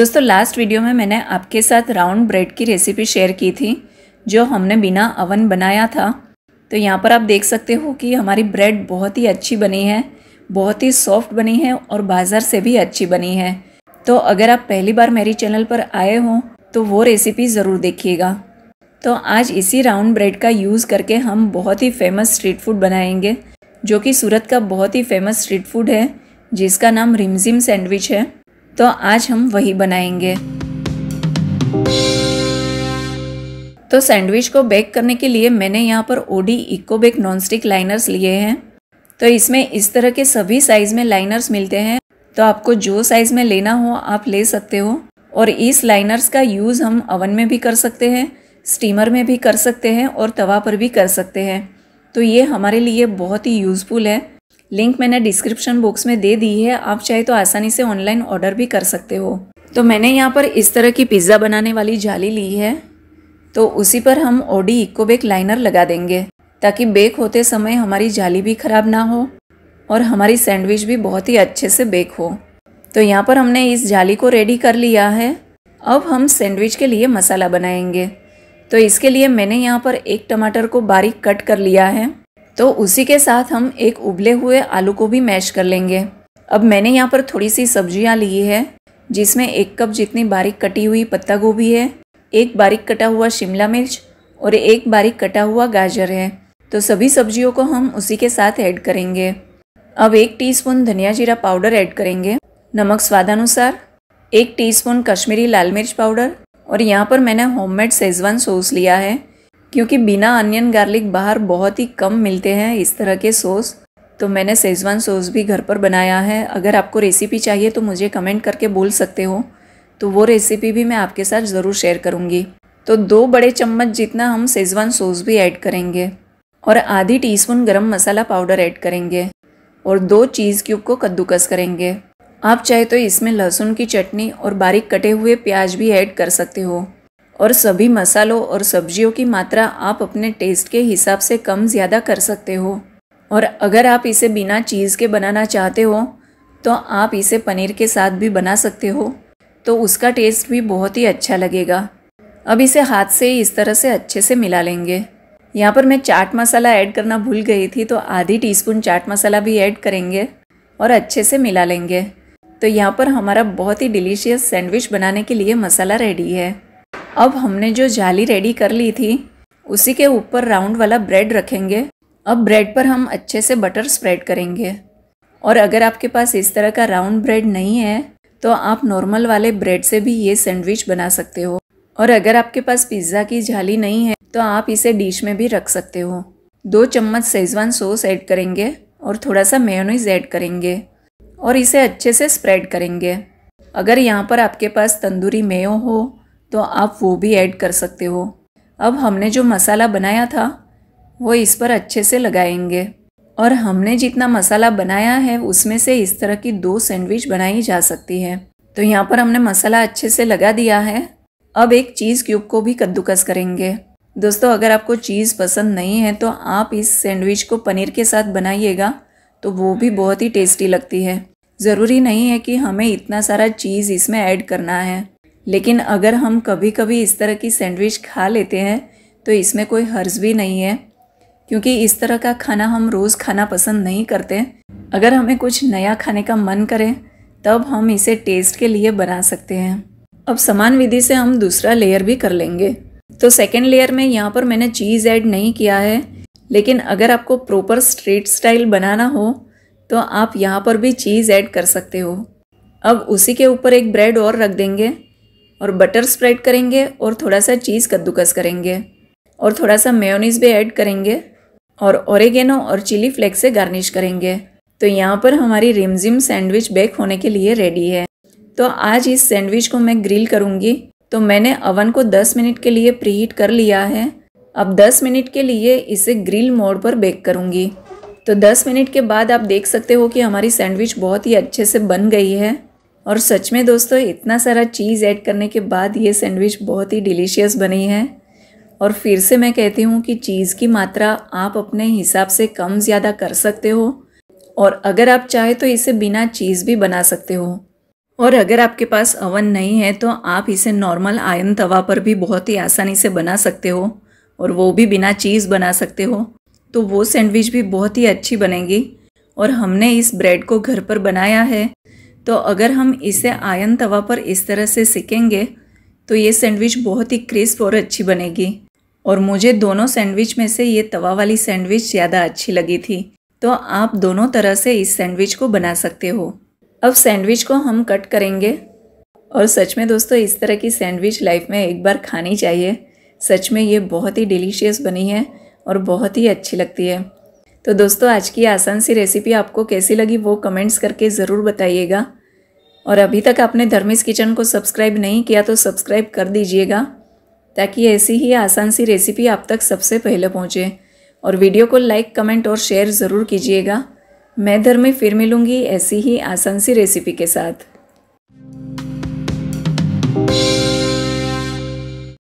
दोस्तों last video में मैंने आपके साथ राउंड ब्रेड की रेसिपी शेयर की थी जो हमने बिना अवन बनाया था तो यहाँ पर आप देख सकते हो कि हमारी ब्रेड बहुत ही अच्छी बनी है बहुत ही सॉफ्ट बनी है और बाज़ार से भी अच्छी बनी है तो अगर आप पहली बार मेरी चैनल पर आए हों तो वो रेसिपी ज़रूर देखिएगा तो आज इसी राउंड ब्रेड का यूज़ करके हम बहुत ही फेमस स्ट्रीट फूड बनाएंगे जो कि सूरत का बहुत ही फेमस स्ट्रीट फूड है जिसका नाम रिमझिम सैंडविच है तो आज हम वही बनाएंगे तो सैंडविच को बेक करने के लिए मैंने यहाँ पर O D eco bake nonstick liners लिए हैं तो इसमें इस तरह के सभी साइज़ में लाइनर्स मिलते हैं तो आपको जो साइज़ में लेना हो आप ले सकते हो और इस लाइनर्स का यूज़ हम अवन में भी कर सकते हैं स्टीमर में भी कर सकते हैं और तवा पर भी कर सकते हैं तो ये हमारे लिए बहुत ही यूज़फुल है लिंक मैंने डिस्क्रिप्शन बॉक्स में दे दी है आप चाहे तो आसानी से ऑनलाइन ऑर्डर भी कर सकते हो तो मैंने यहाँ पर इस तरह की पिज़्ज़ा बनाने वाली जाली ली है तो उसी पर हम ओडी इको बेक लाइनर लगा देंगे ताकि बेक होते समय हमारी जाली भी ख़राब ना हो और हमारी सैंडविच भी बहुत ही अच्छे से बेक हो तो यहाँ पर हमने इस जाली को रेडी कर लिया है अब हम सैंडविच के लिए मसाला बनाएंगे तो इसके लिए मैंने यहाँ पर एक टमाटर को बारीक कट कर लिया है तो उसी के साथ हम एक उबले हुए आलू को भी मैश कर लेंगे अब मैंने यहाँ पर थोड़ी सी सब्जियाँ ली है जिसमें एक कप जितनी बारीक कटी हुई पत्ता गोभी है एक बारीक कटा हुआ शिमला मिर्च और एक बारीक कटा हुआ गाजर है तो सभी सब्जियों को हम उसी के साथ ऐड करेंगे अब एक टीस्पून धनिया जीरा पाउडर ऐड करेंगे नमक स्वादानुसार एक टीस्पून कश्मीरी लाल मिर्च पाउडर और यहाँ पर मैंने होममेड सेजवान सॉस लिया है क्योंकि बिना अनियन गार्लिक बाहर बहुत ही कम मिलते हैं इस तरह के सॉस तो मैंने सेजवान सॉस भी घर पर बनाया है अगर आपको रेसिपी चाहिए तो मुझे कमेंट करके बोल सकते हो तो वो रेसिपी भी मैं आपके साथ ज़रूर शेयर करूँगी तो दो बड़े चम्मच जितना हम सेजवान सॉस भी ऐड करेंगे और आधी टी स्पून गर्म मसाला पाउडर ऐड करेंगे और दो चीज़ क्यूब को कद्दूकस करेंगे आप चाहे तो इसमें लहसुन की चटनी और बारीक कटे हुए प्याज भी ऐड कर सकते हो और सभी मसालों और सब्जियों की मात्रा आप अपने टेस्ट के हिसाब से कम ज़्यादा कर सकते हो और अगर आप इसे बिना चीज़ के बनाना चाहते हो तो आप इसे पनीर के साथ भी बना सकते हो तो उसका टेस्ट भी बहुत ही अच्छा लगेगा अब इसे हाथ से ही इस तरह से अच्छे से मिला लेंगे यहाँ पर मैं चाट मसाला ऐड करना भूल गई थी तो आधी टी स्पून चाट मसाला भी ऐड करेंगे और अच्छे से मिला लेंगे तो यहाँ पर हमारा बहुत ही डिलीशियस सैंडविच बनाने के लिए मसाला रेडी है अब हमने जो जाली रेडी कर ली थी उसी के ऊपर राउंड वाला ब्रेड रखेंगे अब ब्रेड पर हम अच्छे से बटर स्प्रेड करेंगे और अगर आपके पास इस तरह का राउंड ब्रेड नहीं है तो आप नॉर्मल वाले ब्रेड से भी ये सैंडविच बना सकते हो और अगर आपके पास पिज़्ज़ा की जाली नहीं है तो आप इसे डिश में भी रख सकते हो दो चम्मच सेजवान सॉस ऐड करेंगे और थोड़ा सा मेयोनीज ऐड करेंगे और इसे अच्छे से स्प्रेड करेंगे अगर यहाँ पर आपके पास तंदूरी मेयो हो तो आप वो भी ऐड कर सकते हो अब हमने जो मसाला बनाया था वो इस पर अच्छे से लगाएंगे और हमने जितना मसाला बनाया है उसमें से इस तरह की दो सैंडविच बनाई जा सकती है तो यहाँ पर हमने मसाला अच्छे से लगा दिया है अब एक चीज़ क्यूब को भी कद्दूकस करेंगे दोस्तों अगर आपको चीज़ पसंद नहीं है तो आप इस सैंडविच को पनीर के साथ बनाइएगा तो वो भी बहुत ही टेस्टी लगती है ज़रूरी नहीं है कि हमें इतना सारा चीज़ इसमें ऐड करना है लेकिन अगर हम कभी कभी इस तरह की सैंडविच खा लेते हैं तो इसमें कोई हर्ज भी नहीं है क्योंकि इस तरह का खाना हम रोज़ खाना पसंद नहीं करते अगर हमें कुछ नया खाने का मन करे तब हम इसे टेस्ट के लिए बना सकते हैं अब समान विधि से हम दूसरा लेयर भी कर लेंगे तो सेकेंड लेयर में यहाँ पर मैंने चीज़ ऐड नहीं किया है लेकिन अगर आपको प्रॉपर स्ट्रीट स्टाइल बनाना हो तो आप यहाँ पर भी चीज़ ऐड कर सकते हो अब उसी के ऊपर एक ब्रेड और रख देंगे और बटर स्प्रेड करेंगे और थोड़ा सा चीज़ कद्दूकस करेंगे और थोड़ा सा मेयोनीज भी ऐड करेंगे और ओरिगेनो और चिली फ्लेक्स से गार्निश करेंगे तो यहाँ पर हमारी रिमझिम सैंडविच बेक होने के लिए रेडी है तो आज इस सैंडविच को मैं ग्रिल करूँगी तो मैंने अवन को 10 मिनट के लिए प्रीहीट कर लिया है अब 10 मिनट के लिए इसे ग्रिल मोड पर बेक करूँगी तो 10 मिनट के बाद आप देख सकते हो कि हमारी सैंडविच बहुत ही अच्छे से बन गई है और सच में दोस्तों इतना सारा चीज़ ऐड करने के बाद ये सैंडविच बहुत ही डिलीशियस बनी है और फिर से मैं कहती हूँ कि चीज़ की मात्रा आप अपने हिसाब से कम ज़्यादा कर सकते हो और अगर आप चाहे तो इसे बिना चीज़ भी बना सकते हो और अगर आपके पास अवन नहीं है तो आप इसे नॉर्मल आयन तवा पर भी बहुत ही आसानी से बना सकते हो और वो भी बिना चीज़ बना सकते हो तो वो सैंडविच भी बहुत ही अच्छी बनेगी और हमने इस ब्रेड को घर पर बनाया है तो अगर हम इसे आयन तवा पर इस तरह से सेकेंगे तो ये सैंडविच बहुत ही क्रिस्प और अच्छी बनेगी और मुझे दोनों सैंडविच में से ये तवा वाली सैंडविच ज़्यादा अच्छी लगी थी तो आप दोनों तरह से इस सैंडविच को बना सकते हो अब सैंडविच को हम कट करेंगे और सच में दोस्तों इस तरह की सैंडविच लाइफ में एक बार खानी चाहिए सच में ये बहुत ही डिलीशियस बनी है और बहुत ही अच्छी लगती है तो दोस्तों आज की आसान सी रेसिपी आपको कैसी लगी वो कमेंट्स करके ज़रूर बताइएगा और अभी तक आपने धर्मिस किचन को सब्सक्राइब नहीं किया तो सब्सक्राइब कर दीजिएगा ताकि ऐसी ही आसान सी रेसिपी आप तक सबसे पहले पहुँचे और वीडियो को लाइक कमेंट और शेयर ज़रूर कीजिएगा मैं धर्मी फिर मिलूँगी ऐसी ही आसान सी रेसिपी के साथ